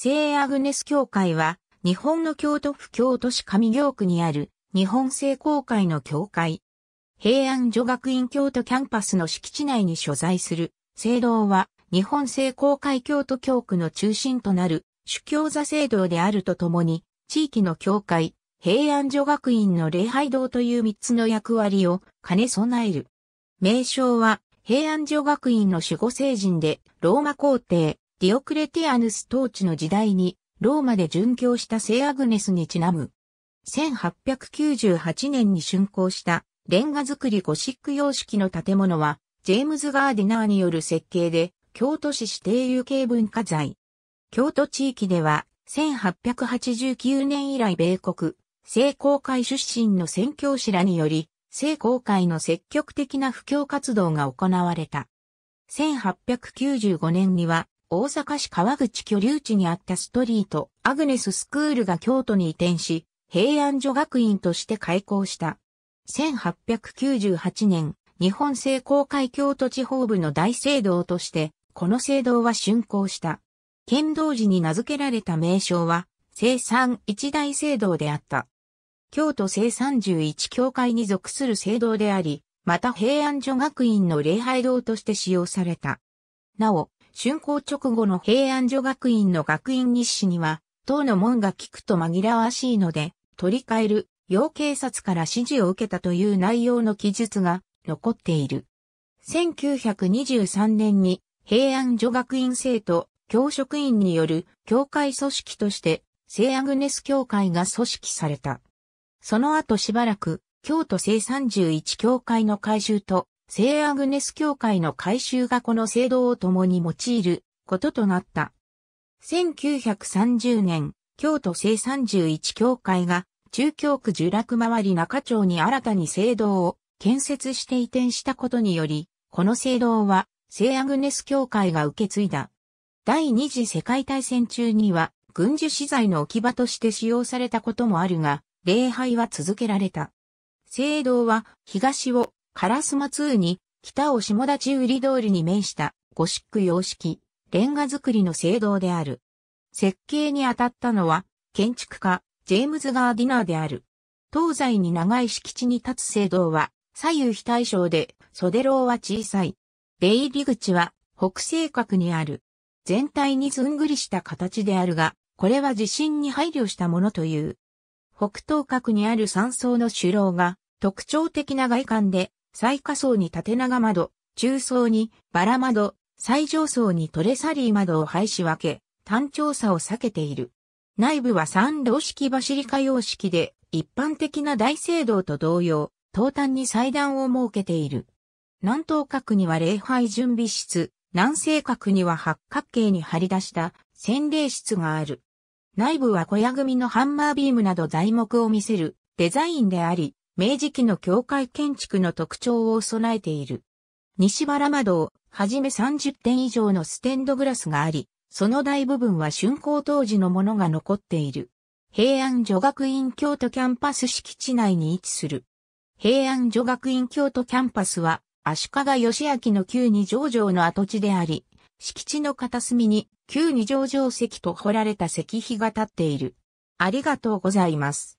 聖アグネス教会は、日本の京都府京都市上京区にある日本聖公会の教会。平安女学院京都キャンパスの敷地内に所在する聖堂は日本聖公会京都教区の中心となる主教座聖堂であるとともに地域の教会、平安女学院の礼拝堂という三つの役割を兼ね備える。名称は平安女学院の守護聖人でローマ皇帝ディオクレティアヌス統治の時代に、ローマで殉教した聖アグネスにちなむ。1898年に竣工したレンガ造りゴシック様式の建物は、ジェームズ・ガーディナーによる設計で、京都市指定有形文化財。京都地域では、1889年以来米国、聖公会出身の宣教師らにより、聖公会の積極的な布教活動が行われた。1895年には、大阪市川口居留地にあったストリート、アグネススクールが京都に移転し、平安女学院として開校した。1898年、日本聖公会京都地方部の大聖堂として、この聖堂は竣工した。剣道寺に名付けられた名称は、聖三一大聖堂であった。京都聖三十一教会に属する聖堂であり、また平安女学院の礼拝堂として使用された。なお、竣工直後の平安女学院の学院日誌には、党の門が聞くと紛らわしいので、取り替える、要警察から指示を受けたという内容の記述が残っている。1923年に平安女学院生徒、教職員による教会組織として、聖アグネス教会が組織された。その後しばらく、京都聖31教会の改修と聖アグネス教会の改修がこの聖堂を共に用いることとなった。1930年、京都聖31教会が中京区聚楽周り中町に新たに聖堂を建設して移転したことにより、この聖堂は聖アグネス教会が受け継いだ。第二次世界大戦中には軍需資材の置き場として使用されたこともあるが、礼拝は続けられた。聖堂は東をカラスマ2に、北を下立ち売り通りに面したゴシック様式、レンガ造りの聖堂である。設計に当たったのは、建築家、ジェームズ・ガーディナーである。東西に長い敷地に立つ聖堂は、左右非対称で、袖楼は小さい。出入り口は、北西角にある。全体にずんぐりした形であるが、これは地震に配慮したものという。北東角にある山層の首楼が、特徴的な外観で、最下層に縦長窓、中層にバラ窓、最上層にトレサリー窓を配し分け、単調さを避けている。内部は三楼式バシリカ様式で、一般的な大聖堂と同様、東端に祭壇を設けている。南東角には礼拝準備室、南西角には八角形に張り出した洗礼室がある。内部は小屋組のハンマービームなど材木を見せるデザインであり、明治期の教会建築の特徴を備えている。西原窓をはじめ30点以上のステンドグラスがあり、その大部分は竣工当時のものが残っている。平安女学院京都キャンパス敷地内に位置する。平安女学院京都キャンパスは、足利義明の旧二条城の跡地であり、敷地の片隅に旧二条城石と彫られた石碑が立っている。ありがとうございます。